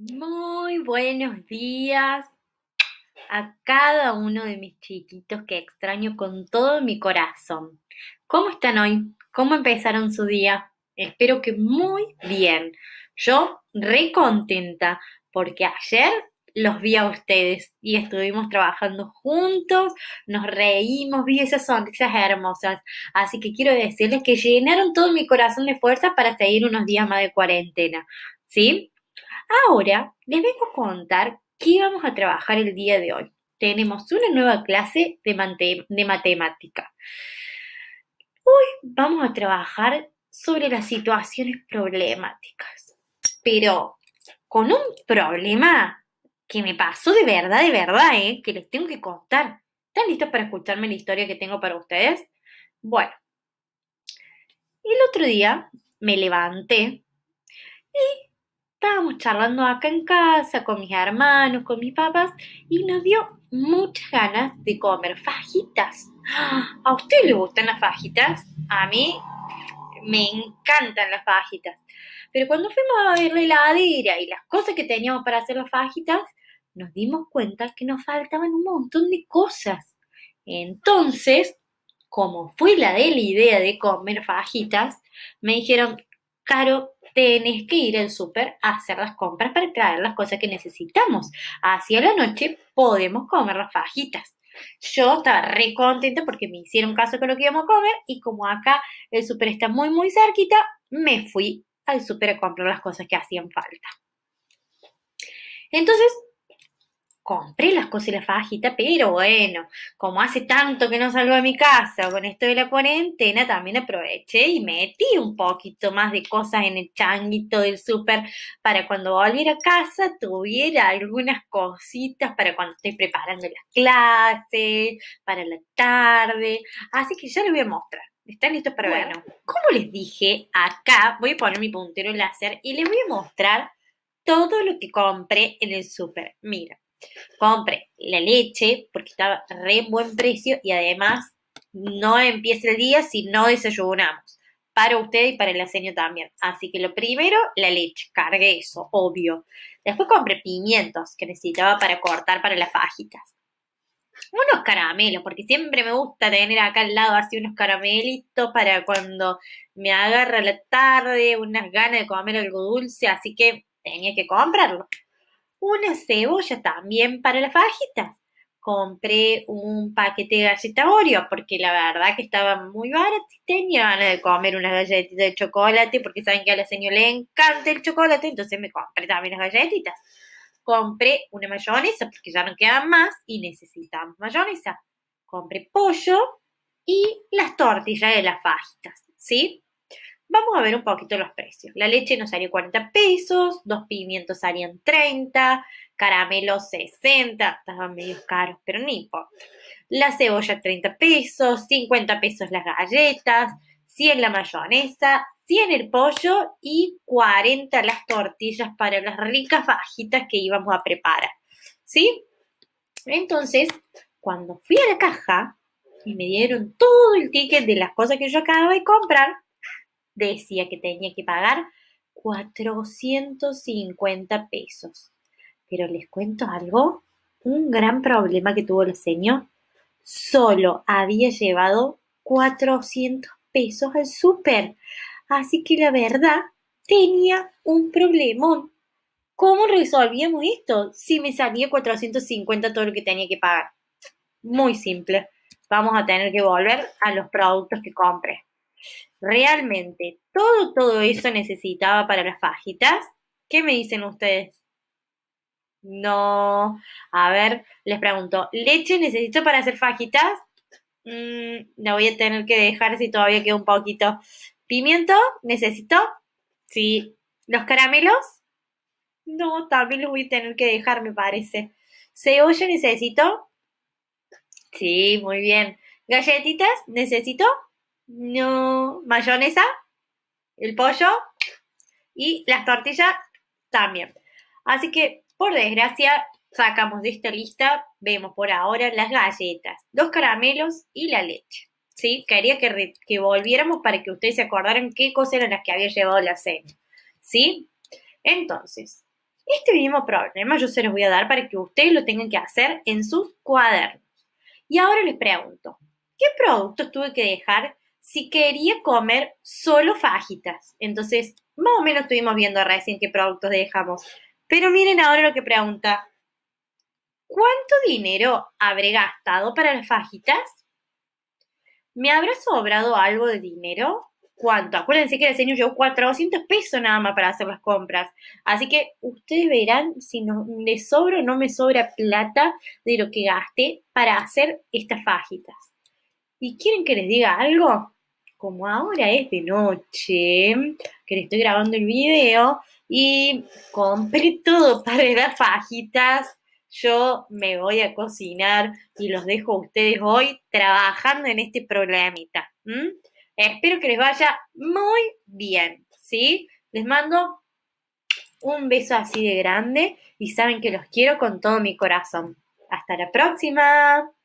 Muy buenos días a cada uno de mis chiquitos que extraño con todo mi corazón. ¿Cómo están hoy? ¿Cómo empezaron su día? Espero que muy bien. Yo re contenta porque ayer los vi a ustedes y estuvimos trabajando juntos, nos reímos, vi esas sonrisas hermosas. Así que quiero decirles que llenaron todo mi corazón de fuerza para seguir unos días más de cuarentena. ¿Sí? Ahora les vengo a contar qué vamos a trabajar el día de hoy. Tenemos una nueva clase de, matemática. Hoy vamos a trabajar sobre las situaciones problemáticas, pero con un problema que me pasó de verdad, de verdad, ¿eh? que les tengo que contar. ¿Están listos para escucharme la historia que tengo para ustedes? Bueno, el otro día me levanté y estábamos charlando acá en casa con mis hermanos, con mis papás, y nos dio muchas ganas de comer fajitas. ¿A usted le gustan las fajitas? A mí me encantan las fajitas. Pero cuando fuimos a ver la heladera y las cosas que teníamos para hacer las fajitas, nos dimos cuenta que nos faltaban un montón de cosas. Entonces, como fue la de la idea de comer fajitas, me dijeron, Caro, tenés que ir al súper a hacer las compras para traer las cosas que necesitamos. Hacia la noche podemos comer las fajitas. Yo estaba re contenta porque me hicieron caso con lo que íbamos a comer y como acá el súper está muy muy cerquita, me fui al súper a comprar las cosas que hacían falta. Entonces, compré las cosas y las fajitas, pero bueno, como hace tanto que no salgo de mi casa con esto de la cuarentena, también aproveché y metí un poquito más de cosas en el changuito del súper para cuando volviera a casa tuviera algunas cositas para cuando esté preparando las clases, para la tarde. Así que ya les voy a mostrar. ¿Están listos para bueno. Como les dije, acá voy a poner mi puntero láser y les voy a mostrar todo lo que compré en el súper. Mira compre la leche porque estaba re buen precio y además no empieza el día si no desayunamos. Para usted y para el aseño también. Así que lo primero, la leche. Cargue eso, obvio. Después compré pimientos que necesitaba para cortar para las fajitas. Unos caramelos, porque siempre me gusta tener acá al lado así unos caramelitos para cuando me agarra la tarde, unas ganas de comer algo dulce, así que tenía que comprarlo una cebolla también para las fajitas. Compré un paquete de galletas Oreo porque la verdad que estaban muy baratas y tenía ganas de comer unas galletitas de chocolate porque saben que a la señora le encanta el chocolate, entonces me compré también las galletitas. Compré una mayonesa porque ya no quedan más y necesitamos mayonesa. Compré pollo y las tortillas de las fajitas, ¿sí? Vamos a ver un poquito los precios. La leche nos salió 40 pesos, dos pimientos salían 30, caramelos 60, estaban medio caros, pero ni importa. La cebolla 30 pesos, 50 pesos las galletas, 100 la mayonesa, 100 el pollo y 40 las tortillas para las ricas fajitas que íbamos a preparar. ¿Sí? Entonces, cuando fui a la caja y me dieron todo el ticket de las cosas que yo acababa de comprar, decía que tenía que pagar 450 pesos. Pero les cuento algo, un gran problema que tuvo el señor. Solo había llevado 400 pesos al súper. Así que la verdad, tenía un problemón. ¿Cómo resolvíamos esto si me salía 450 todo lo que tenía que pagar? Muy simple. Vamos a tener que volver a los productos que compré realmente todo, todo eso necesitaba para las fajitas? ¿Qué me dicen ustedes? No. A ver, les pregunto, ¿leche necesito para hacer fajitas? No mm, voy a tener que dejar si todavía queda un poquito. ¿Pimiento? ¿Necesito? Sí. ¿Los caramelos? No, también los voy a tener que dejar, me parece. ¿Cebolla necesito? Sí, muy bien. ¿Galletitas necesito? No, mayonesa, el pollo y las tortillas también. Así que, por desgracia, sacamos de esta lista, vemos por ahora las galletas, dos caramelos y la leche. ¿Sí? Quería que, que volviéramos para que ustedes se acordaran qué cosas eran las que había llevado la cena. ¿Sí? Entonces, este mismo problema yo se los voy a dar para que ustedes lo tengan que hacer en sus cuadernos. Y ahora les pregunto, ¿qué productos tuve que dejar si quería comer solo fajitas. Entonces, más o menos estuvimos viendo recién qué productos dejamos. Pero miren ahora lo que pregunta. ¿Cuánto dinero habré gastado para las fajitas? ¿Me habrá sobrado algo de dinero? ¿Cuánto? Acuérdense que les señor yo 400 pesos nada más para hacer las compras. Así que ustedes verán si no, me sobra o no me sobra plata de lo que gasté para hacer estas fajitas. ¿Y quieren que les diga algo? como ahora es de noche, que le estoy grabando el video y compré todo para las fajitas, yo me voy a cocinar y los dejo a ustedes hoy trabajando en este problemita. Espero que les vaya muy bien, ¿sí? Les mando un beso así de grande y saben que los quiero con todo mi corazón. Hasta la próxima.